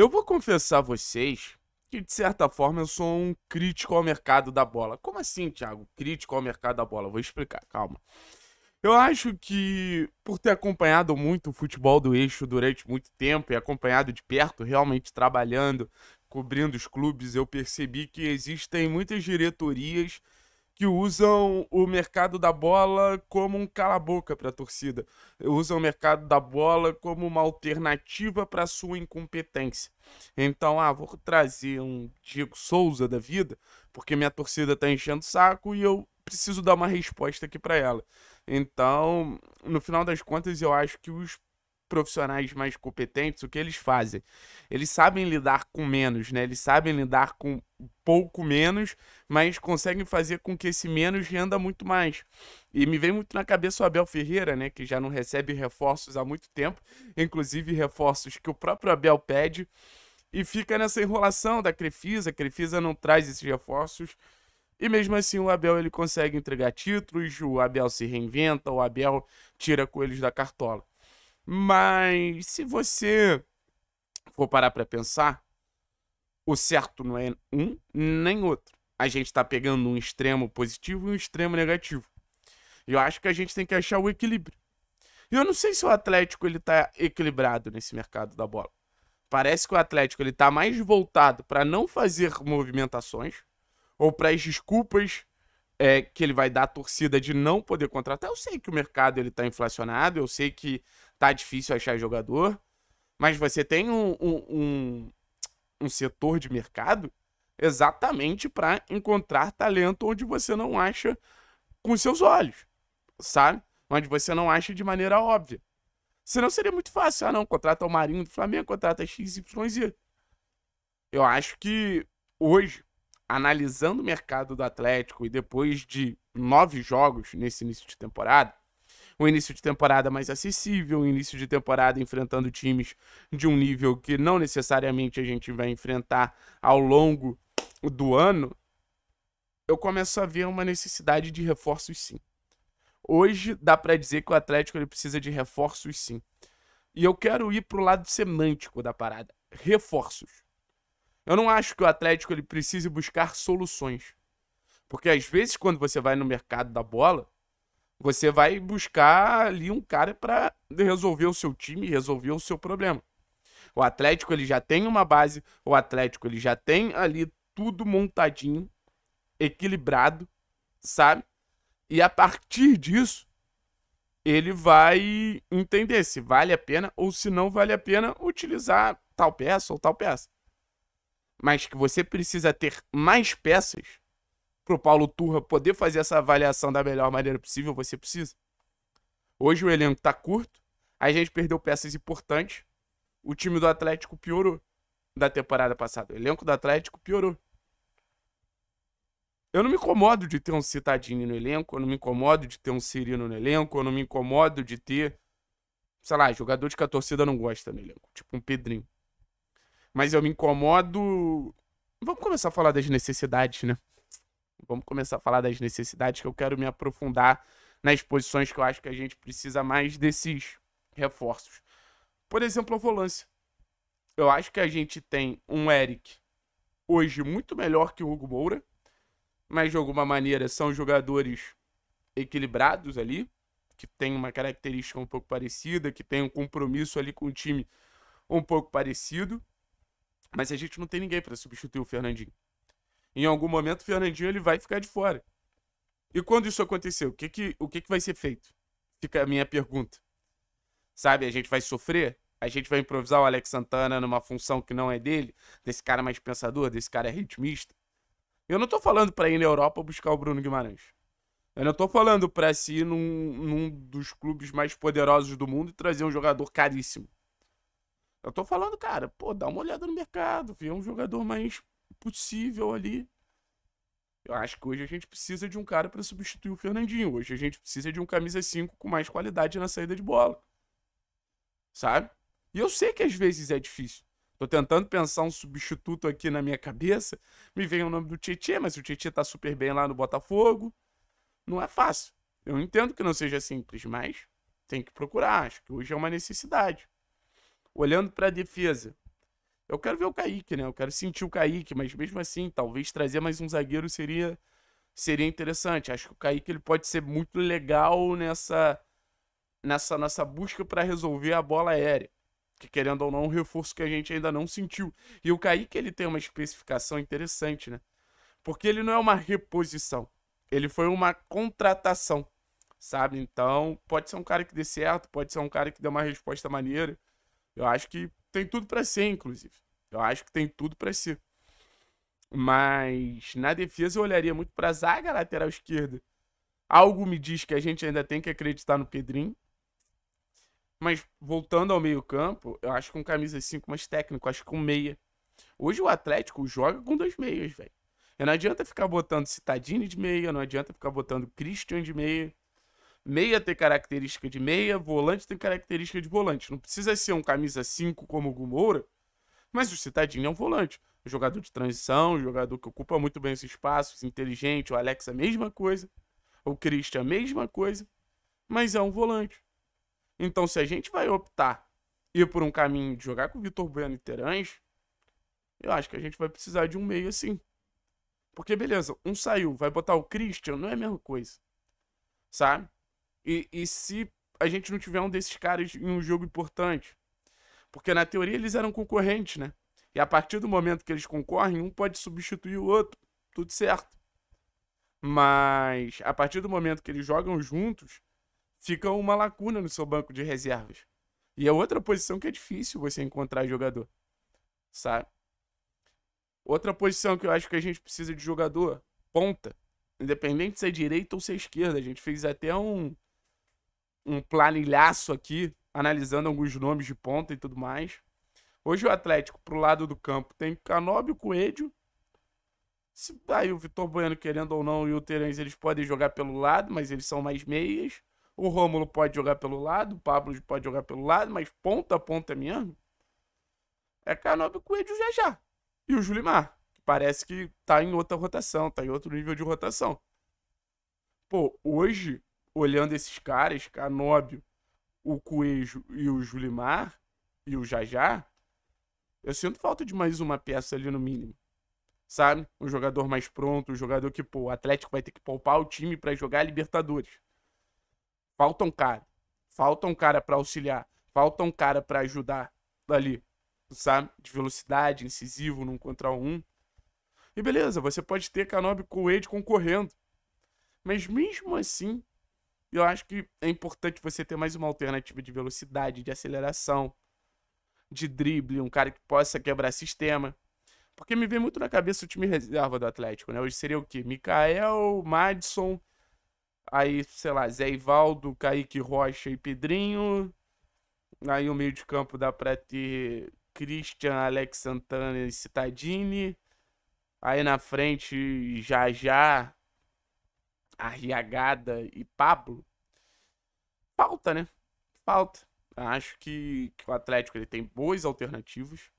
Eu vou confessar a vocês que, de certa forma, eu sou um crítico ao mercado da bola. Como assim, Thiago? Crítico ao mercado da bola? Vou explicar, calma. Eu acho que, por ter acompanhado muito o futebol do eixo durante muito tempo e acompanhado de perto, realmente trabalhando, cobrindo os clubes, eu percebi que existem muitas diretorias que usam o mercado da bola como um cala-boca para a torcida, usam o mercado da bola como uma alternativa para sua incompetência. Então, ah, vou trazer um Diego Souza da vida, porque minha torcida está enchendo o saco e eu preciso dar uma resposta aqui para ela. Então, no final das contas, eu acho que os profissionais mais competentes, o que eles fazem? Eles sabem lidar com menos, né? Eles sabem lidar com pouco menos, mas conseguem fazer com que esse menos renda muito mais. E me vem muito na cabeça o Abel Ferreira, né? Que já não recebe reforços há muito tempo, inclusive reforços que o próprio Abel pede, e fica nessa enrolação da Crefisa. A Crefisa não traz esses reforços. E mesmo assim o Abel ele consegue entregar títulos, o Abel se reinventa, o Abel tira coelhos da cartola. Mas se você for parar para pensar, o certo não é um nem outro. A gente está pegando um extremo positivo e um extremo negativo. E eu acho que a gente tem que achar o equilíbrio. E eu não sei se o Atlético ele tá equilibrado nesse mercado da bola. Parece que o Atlético ele tá mais voltado para não fazer movimentações ou para as desculpas é, que ele vai dar à torcida de não poder contratar. Eu sei que o mercado ele tá inflacionado, eu sei que tá difícil achar jogador, mas você tem um, um, um, setor de mercado exatamente para encontrar talento onde você não acha com seus olhos, sabe? Onde você não acha de maneira óbvia. Senão seria muito fácil. Ah, não, contrata o Marinho do Flamengo, contrata XYZ. Eu acho que hoje, analisando o mercado do Atlético e depois de nove jogos nesse início de temporada, um início de temporada mais acessível, um início de temporada enfrentando times de um nível que não necessariamente a gente vai enfrentar ao longo do ano, eu começo a ver uma necessidade de reforços sim. Hoje dá para dizer que o Atlético ele precisa de reforços sim. E eu quero ir pro lado semântico da parada, reforços. Eu não acho que o Atlético ele precise buscar soluções. Porque às vezes quando você vai no mercado da bola, você vai buscar ali um cara para resolver o seu time, resolver o seu problema. O Atlético ele já tem uma base, o Atlético ele já tem ali tudo montadinho, equilibrado, sabe? E a partir disso, ele vai entender se vale a pena ou se não vale a pena utilizar tal peça ou tal peça. Mas que você precisa ter mais peças para o Paulo Turra poder fazer essa avaliação da melhor maneira possível, você precisa. Hoje o elenco está curto, a gente perdeu peças importantes, o time do Atlético piorou da temporada passada. O elenco do Atlético piorou. Eu não me incomodo de ter um Citadini no elenco, eu não me incomodo de ter um Cirino no elenco, eu não me incomodo de ter, sei lá, jogador de que a torcida não gosta no elenco, tipo um Pedrinho. Mas eu me incomodo. Vamos começar a falar das necessidades, né? Vamos começar a falar das necessidades, que eu quero me aprofundar nas posições que eu acho que a gente precisa mais desses reforços. Por exemplo, a volância. Eu acho que a gente tem um Eric hoje muito melhor que o Hugo Moura, mas de alguma maneira são jogadores equilibrados ali, que tem uma característica um pouco parecida, que tem um compromisso ali com o time um pouco parecido. Mas a gente não tem ninguém para substituir o Fernandinho. Em algum momento, o Fernandinho ele vai ficar de fora. E quando isso acontecer, o que que, o que, que vai ser feito? Fica a minha pergunta. Sabe, a gente vai sofrer? A gente vai improvisar o Alex Santana numa função que não é dele? Desse cara mais pensador, desse cara ritmista? Eu não tô falando para ir na Europa buscar o Bruno Guimarães. Eu não tô falando para se ir num, num dos clubes mais poderosos do mundo e trazer um jogador caríssimo. Eu tô falando, cara, pô, dá uma olhada no mercado, vê um jogador mais possível ali. Eu acho que hoje a gente precisa de um cara para substituir o Fernandinho. Hoje a gente precisa de um camisa 5 com mais qualidade na saída de bola. Sabe? E eu sei que às vezes é difícil. Tô tentando pensar um substituto aqui na minha cabeça. Me vem o nome do Tietchan, mas o Tietchan tá super bem lá no Botafogo. Não é fácil. Eu entendo que não seja simples, mas tem que procurar. Acho que hoje é uma necessidade. Olhando para a defesa, eu quero ver o Kaique, né? Eu quero sentir o Kaique, mas mesmo assim, talvez trazer mais um zagueiro seria seria interessante. Acho que o Kaique ele pode ser muito legal nessa nessa nossa busca para resolver a bola aérea. Que querendo ou não, é um reforço que a gente ainda não sentiu. E o Kaique ele tem uma especificação interessante, né? Porque ele não é uma reposição. Ele foi uma contratação, sabe? Então, pode ser um cara que dê certo, pode ser um cara que dê uma resposta maneira. Eu acho que tem tudo para ser, inclusive. Eu acho que tem tudo para ser. Mas na defesa eu olharia muito para zaga lateral esquerda. Algo me diz que a gente ainda tem que acreditar no Pedrinho. Mas voltando ao meio-campo, eu acho que um camisa 5 mais técnico, acho que um meia. Hoje o Atlético joga com dois meias, velho. Não adianta ficar botando Citadini de meia, não adianta ficar botando Christian de meia. Meia tem característica de meia, volante tem característica de volante. Não precisa ser um camisa 5 como o Gumoura, mas o Citadinho é um volante. Um jogador de transição, um jogador que ocupa muito bem os espaços, inteligente. O Alex, é a mesma coisa. O Christian, é a mesma coisa. Mas é um volante. Então, se a gente vai optar ir por um caminho de jogar com o Vitor Bueno e Terãs, eu acho que a gente vai precisar de um meio assim. Porque, beleza, um saiu, vai botar o Christian, não é a mesma coisa. Sabe? E, e se a gente não tiver um desses caras em um jogo importante? Porque na teoria eles eram concorrentes, né? E a partir do momento que eles concorrem, um pode substituir o outro. Tudo certo. Mas a partir do momento que eles jogam juntos, fica uma lacuna no seu banco de reservas. E é outra posição que é difícil você encontrar jogador. Sabe? Outra posição que eu acho que a gente precisa de jogador, ponta. Independente se é direita ou se é esquerda. A gente fez até um, um planilhaço aqui, analisando alguns nomes de ponta e tudo mais. Hoje o Atlético, pro lado do campo, tem Canóbio, Coelho. Se, aí o Vitor Bueno, querendo ou não, e o Terence, eles podem jogar pelo lado, mas eles são mais meias. O Rômulo pode jogar pelo lado, o Pablo pode jogar pelo lado, mas ponta a ponta mesmo. É Canóbio, Coelho já já. E o Julimar, que parece que tá em outra rotação, tá em outro nível de rotação. Pô, hoje olhando esses caras, Canóbio, o Coelho e o Julimar, e o Jajá, eu sinto falta de mais uma peça ali no mínimo. Sabe? Um jogador mais pronto, um jogador que, pô, o Atlético vai ter que poupar o time para jogar a Libertadores. Falta um cara. Falta um cara para auxiliar. Falta um cara para ajudar ali. Sabe? De velocidade, incisivo, num contra um. E beleza, você pode ter Canobi Kuwait concorrendo. Mas mesmo assim, e eu acho que é importante você ter mais uma alternativa de velocidade, de aceleração, de drible, um cara que possa quebrar sistema. Porque me vem muito na cabeça o time reserva do Atlético, né? Hoje seria o quê? Mikael, Madison, aí, sei lá, Zé Ivaldo, Kaique Rocha e Pedrinho. Aí o meio de campo dá pra ter Christian, Alex Santana e Citadini. Aí na frente, já já, Arriagada e Pablo, falta, né? Falta. Acho que, que o Atlético ele tem boas alternativas.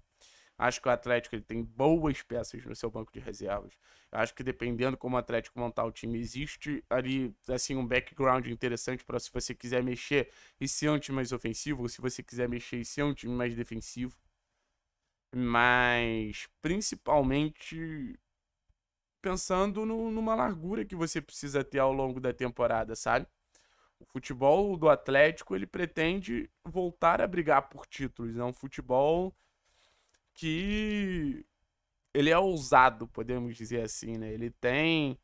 Acho que o Atlético ele tem boas peças no seu banco de reservas. Acho que dependendo como o Atlético montar o time, existe ali assim um background interessante para se você quiser mexer e ser um time mais ofensivo, ou se você quiser mexer e ser um time mais defensivo. Mas principalmente pensando no, numa largura que você precisa ter ao longo da temporada, sabe? O futebol do Atlético ele pretende voltar a brigar por títulos. É um futebol que ele é ousado, podemos dizer assim, né? Ele tem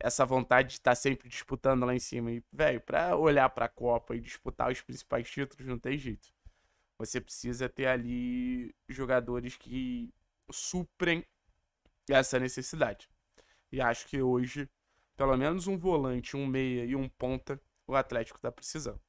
essa vontade de estar sempre disputando lá em cima. E, velho, para olhar para a Copa e disputar os principais títulos não tem jeito. Você precisa ter ali jogadores que suprem essa necessidade. E acho que hoje, pelo menos um volante, um meia e um ponta, o Atlético está precisando.